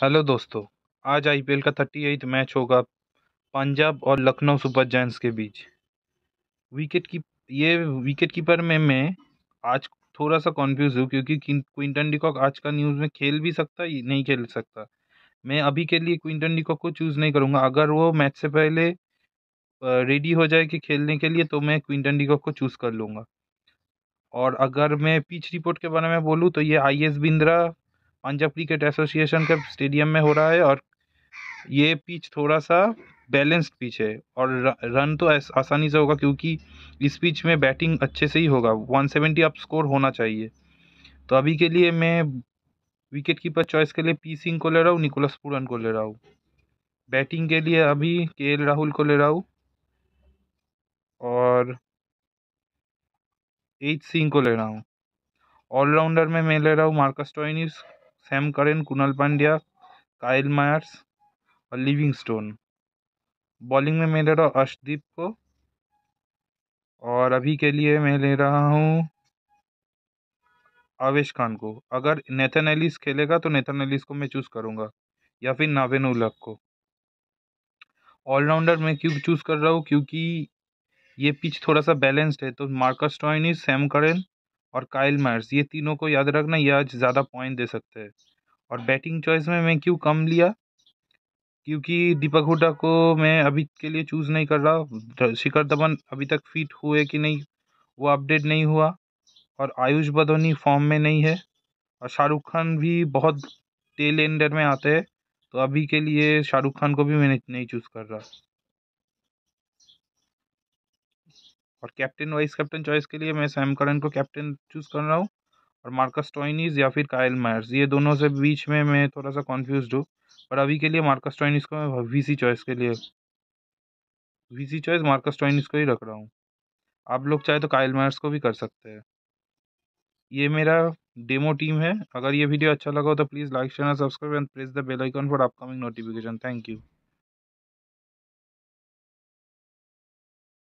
hello दोस्तों आज IPL का थर्टी एथ मैच होगा पंजाब और लखनऊ सुपर जैंस के बीच विकेट की ये विकेट कीपर में मैं आज थोड़ा सा कॉन्फ्यूज हूँ क्योंकि क्विंटन डिकॉक आज का न्यूज़ में खेल भी सकता है नहीं खेल सकता मैं अभी के लिए क्विंटन डिकॉक को चूज़ नहीं करूँगा अगर वो मैच से पहले रेडी हो जाए कि खेलने के लिए तो मैं क्विंटन डिकॉक को चूज़ कर लूँगा और अगर मैं पिच रिपोर्ट के बारे में बोलूँ तो ये I S Bindra Punjab cricket association के स्टेडियम में हो रहा है और ये पिच थोड़ा सा बैलेंस्ड पिच है और रन तो आसानी से होगा क्योंकि इस पिच में बैटिंग अच्छे से ही होगा 170 अप स्कोर होना चाहिए तो अभी के लिए मैं विकेट कीपर चॉइस के लिए पी सिंह को ले रहा हूँ निकोलस पूरन को ले रहा हूँ बैटिंग के लिए अभी के एल राहुल को ले रहा हूँ और एच सिंह को ले रहा हूँ ऑलराउंडर में मैं ले रहा हूँ मार्कस टॉइनिस सैम करें कुणाल पांड्या कायल मायर्स और लिविंग स्टोन बॉलिंग में मैं ले रहा हूँ अर्शदीप को और अभी के लिए मैं ले रहा हूँ आवेश खान को अगर नेथन एलिस खेलेगा तो नेथन एलिस को मैं चूज़ करूँगा या फिर नावेन उलक को ऑलराउंडर मैं क्यों चूज़ कर रहा हूँ क्योंकि ये पिच थोड़ा सा बैलेंस्ड है तो मार्कस टॉइनिस सैम करन और काइल मायर्स ये तीनों को याद रखना ये आज ज़्यादा पॉइंट दे सकते हैं और बैटिंग चॉइस में मैं क्यों कम लिया क्योंकि दीपक हुडा को मैं अभी के लिए चूज़ नहीं कर रहा तो शिखर धवन अभी तक फिट हुए कि नहीं वो अपडेट नहीं हुआ और आयुष बदोनी फॉर्म में नहीं है और शाहरुख खान भी बहुत टेल एंडर में आते हैं तो अभी के लिए शाहरुख खान को भी मैंने नहीं चूज़ कर रहा और कैप्टन वाइस कैप्टन चॉइस के लिए मैं सैम करन को कैप्टन चूज़ कर रहा हूँ और मार्कस टॉइनिस या फिर कायल मायर्स ये दोनों से बीच में मैं थोड़ा सा कॉन्फ्यूज हूँ पर अभी के लिए मार्कस टॉइनिस को मैं वी सी चॉइस के लिए V C choice Marcus Stoinis को ही रख रहा हूँ आप लोग चाहे तो कायल मायर्स को भी कर सकते हैं ये मेरा डेमो टीम है अगर ये वीडियो अच्छा लगा हो तो please like share subscribe and press the bell icon for upcoming notification thank you